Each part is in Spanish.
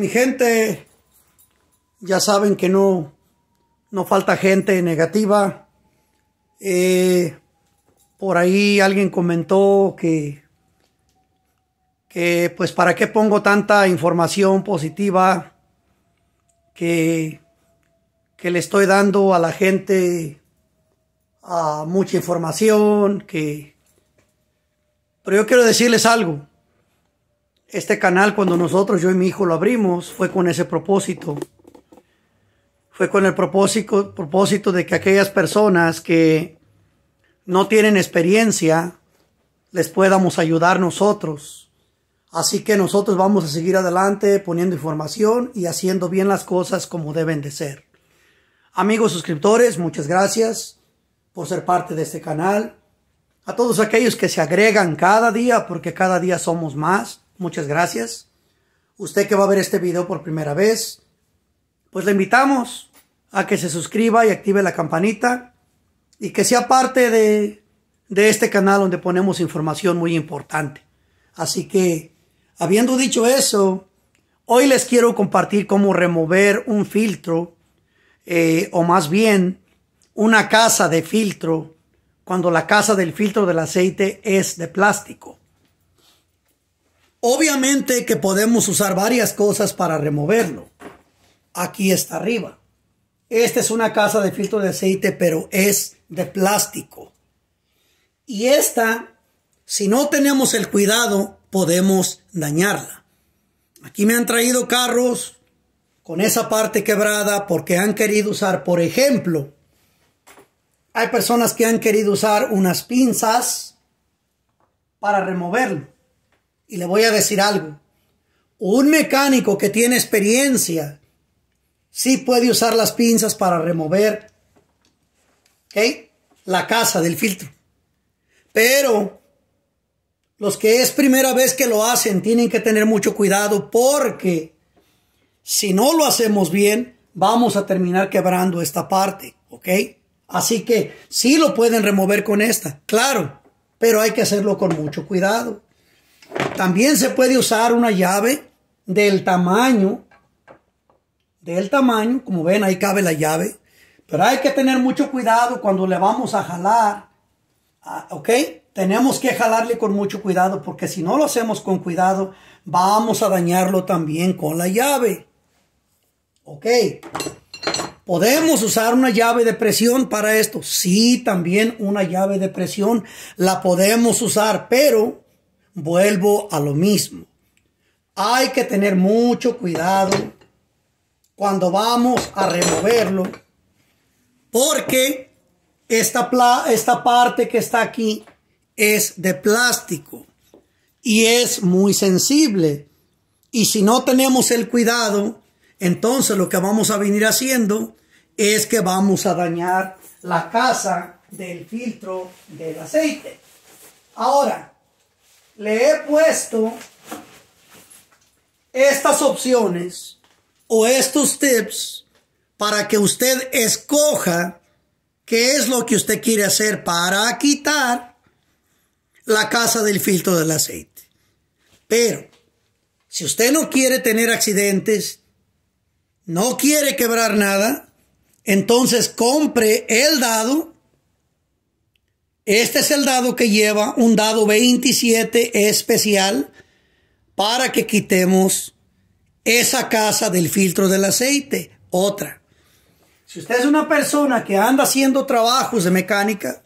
Mi gente, ya saben que no, no falta gente negativa. Eh, por ahí alguien comentó que, que, pues, ¿para qué pongo tanta información positiva que, que le estoy dando a la gente a mucha información? Que... Pero yo quiero decirles algo. Este canal cuando nosotros, yo y mi hijo lo abrimos, fue con ese propósito. Fue con el propósito, propósito de que aquellas personas que no tienen experiencia, les podamos ayudar nosotros. Así que nosotros vamos a seguir adelante poniendo información y haciendo bien las cosas como deben de ser. Amigos suscriptores, muchas gracias por ser parte de este canal. A todos aquellos que se agregan cada día, porque cada día somos más. Muchas gracias. Usted que va a ver este video por primera vez, pues le invitamos a que se suscriba y active la campanita y que sea parte de, este canal donde ponemos información muy importante. Así que, habiendo dicho eso, hoy les quiero compartir cómo remover un filtro, eh, o más bien una casa de filtro, cuando la casa del filtro del aceite es de plástico. Obviamente que podemos usar varias cosas para removerlo. Aquí está arriba. Esta es una casa de filtro de aceite, pero es de plástico. Y esta, si no tenemos el cuidado, podemos dañarla. Aquí me han traído carros con esa parte quebrada porque han querido usar, por ejemplo, hay personas que han querido usar unas pinzas para removerlo. Y le voy a decir algo. Un mecánico que tiene experiencia sí puede usar las pinzas para remover ¿okay? la casa del filtro. Pero los que es primera vez que lo hacen tienen que tener mucho cuidado porque si no lo hacemos bien, vamos a terminar quebrando esta parte, ¿ok? Así que sí lo pueden remover con esta, claro, pero hay que hacerlo con mucho cuidado. También se puede usar una llave del tamaño, del tamaño, como ven ahí cabe la llave, pero hay que tener mucho cuidado cuando le vamos a jalar, ah, ¿ok? Tenemos que jalarle con mucho cuidado porque si no lo hacemos con cuidado, vamos a dañarlo también con la llave. ¿Ok? ¿Podemos usar una llave de presión para esto? Sí, también una llave de presión la podemos usar, pero vuelvo a lo mismo. Hay que tener mucho cuidado cuando vamos a removerlo porque esta, esta parte que está aquí es de plástico y es muy sensible. Y si no tenemos el cuidado, entonces lo que vamos a venir haciendo es que vamos a dañar la casa del filtro del aceite. Ahora, le he puesto estas opciones o estos tips para que usted escoja qué es lo que usted quiere hacer para quitar la casa del filtro del aceite. Pero, si usted no quiere tener accidentes, no quiere quebrar nada, entonces compre el dado este es el dado que lleva un dado 27 especial para que quitemos esa casa del filtro del aceite. Otra. Si usted es una persona que anda haciendo trabajos de mecánica,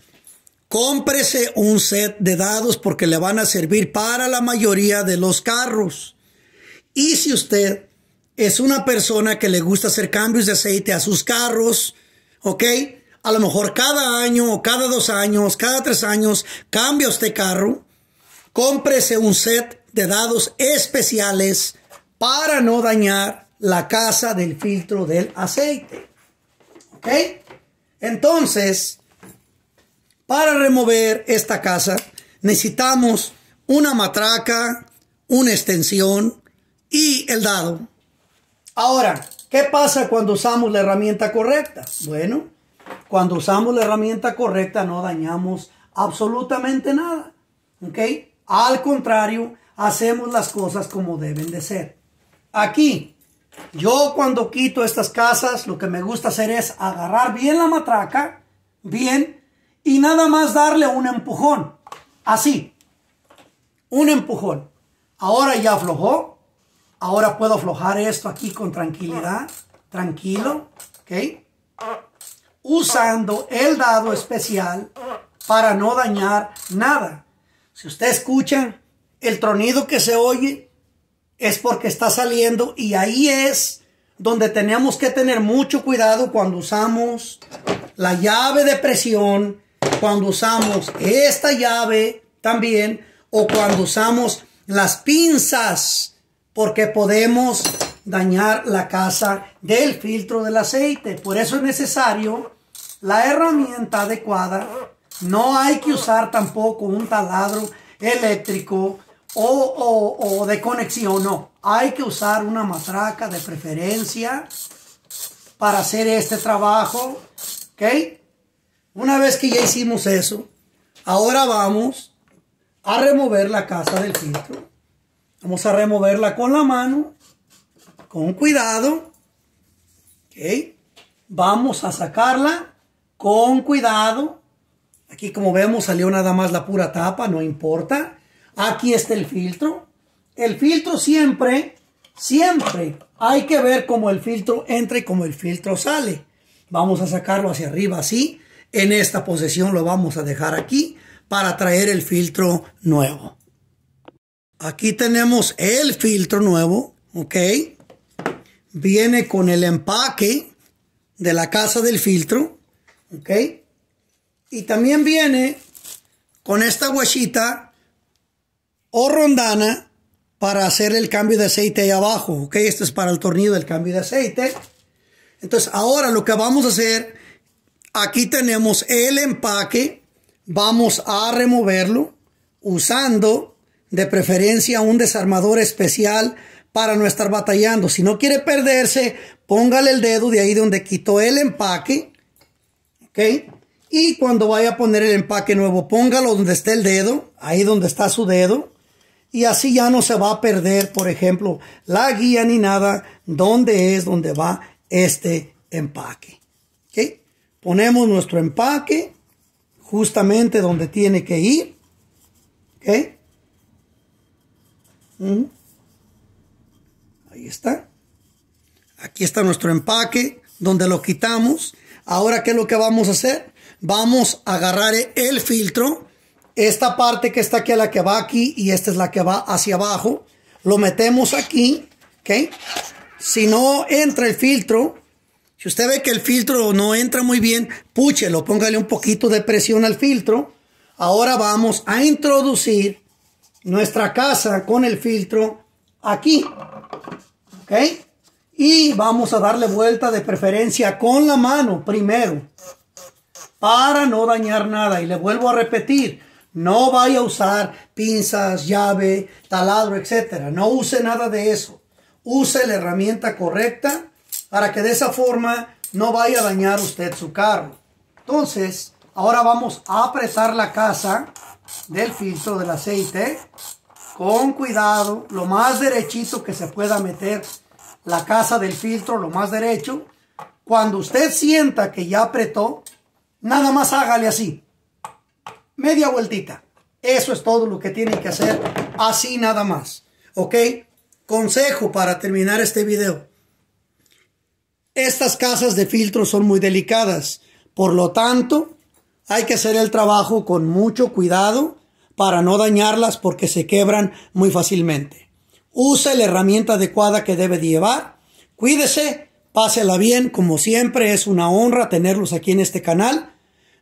cómprese un set de dados porque le van a servir para la mayoría de los carros. Y si usted es una persona que le gusta hacer cambios de aceite a sus carros, ¿ok? a lo mejor cada año, cada dos años, cada tres años, cambia este carro, cómprese un set de dados especiales para no dañar la casa del filtro del aceite. ¿Ok? Entonces, para remover esta casa necesitamos una matraca, una extensión y el dado. Ahora, ¿qué pasa cuando usamos la herramienta correcta? Bueno, cuando usamos la herramienta correcta no dañamos absolutamente nada. ¿Ok? Al contrario, hacemos las cosas como deben de ser. Aquí, yo cuando quito estas casas, lo que me gusta hacer es agarrar bien la matraca, bien, y nada más darle un empujón. Así. Un empujón. Ahora ya aflojó. Ahora puedo aflojar esto aquí con tranquilidad. Tranquilo. ¿Ok? usando el dado especial para no dañar nada. Si usted escucha el tronido que se oye, es porque está saliendo y ahí es donde tenemos que tener mucho cuidado cuando usamos la llave de presión, cuando usamos esta llave también o cuando usamos las pinzas, porque podemos dañar la casa del filtro del aceite. Por eso es necesario la herramienta adecuada. No hay que usar tampoco un taladro eléctrico o, de conexión, no. Hay que usar una matraca de preferencia para hacer este trabajo. ¿Ok? Una vez que ya hicimos eso, ahora vamos a remover la casa del filtro. Vamos a removerla con la mano con cuidado. Vamos a sacarla con cuidado. Aquí como vemos salió nada más la pura tapa, no importa. Aquí está el filtro. El filtro siempre, siempre hay que ver cómo el filtro entra y cómo el filtro sale. Vamos a sacarlo hacia arriba así. En esta posición lo vamos a dejar aquí para traer el filtro nuevo. Aquí tenemos el filtro nuevo, ¿ok? viene con el empaque de la casa del filtro, ¿ok? Y también viene con esta huesita o rondana para hacer el cambio de aceite ahí abajo, ¿ok? Esto es para el tornillo del cambio de aceite. Entonces ahora lo que vamos a hacer, aquí tenemos el empaque, vamos a removerlo usando de preferencia un desarmador especial para no estar batallando. Si no quiere perderse, póngale el dedo de ahí donde quitó el empaque. ¿Ok? Y cuando vaya a poner el empaque nuevo, póngalo donde esté el dedo, ahí donde está su dedo. Y así ya no se va a perder, por ejemplo, la guía ni nada, dónde es donde va este empaque. ¿Ok? Ponemos nuestro empaque justamente donde tiene que ir. ¿Ok? Mm. Ahí está. Aquí está nuestro empaque donde lo quitamos. Ahora, ¿qué es lo que vamos a hacer? Vamos a agarrar el filtro. Esta parte que está aquí la que va aquí y esta es la que va hacia abajo. Lo metemos aquí, ¿ok? Si no entra el filtro, si usted ve que el filtro no entra muy bien, púchelo, póngale un poquito de presión al filtro. Ahora vamos a introducir nuestra casa con el filtro aquí. ¿Ok? Y vamos a darle vuelta de preferencia con la mano primero. Para no dañar nada. Y le vuelvo a repetir. No vaya a usar pinzas, llave, taladro, etc. No use nada de eso. Use la herramienta correcta para que de esa forma no vaya a dañar usted su carro. Entonces, ahora vamos a apretar la casa del filtro del aceite con cuidado, lo más derechito que se pueda meter la casa del filtro, lo más derecho. Cuando usted sienta que ya apretó, nada más hágale así. Media vueltita. Eso es todo lo que tiene que hacer. Así nada más. ¿Ok? Consejo para terminar este video. Estas casas de filtro son muy delicadas. Por lo tanto, hay que hacer el trabajo con mucho cuidado para no dañarlas porque se quebran muy fácilmente. Use la herramienta adecuada que debe de llevar. Cuídese, pásela bien, como siempre es una honra tenerlos aquí en este canal.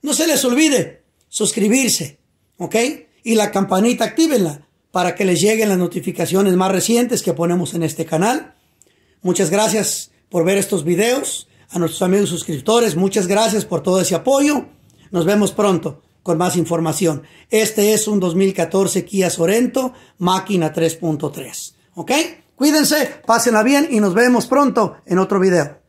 No se les olvide suscribirse, ¿ok? Y la campanita actívenla para que les lleguen las notificaciones más recientes que ponemos en este canal. Muchas gracias por ver estos videos. A nuestros amigos suscriptores, muchas gracias por todo ese apoyo. Nos vemos pronto con más información. Este es un 2014 Kia Sorento, máquina 3.3. ¿Ok? Cuídense, pásenla bien y nos vemos pronto en otro video.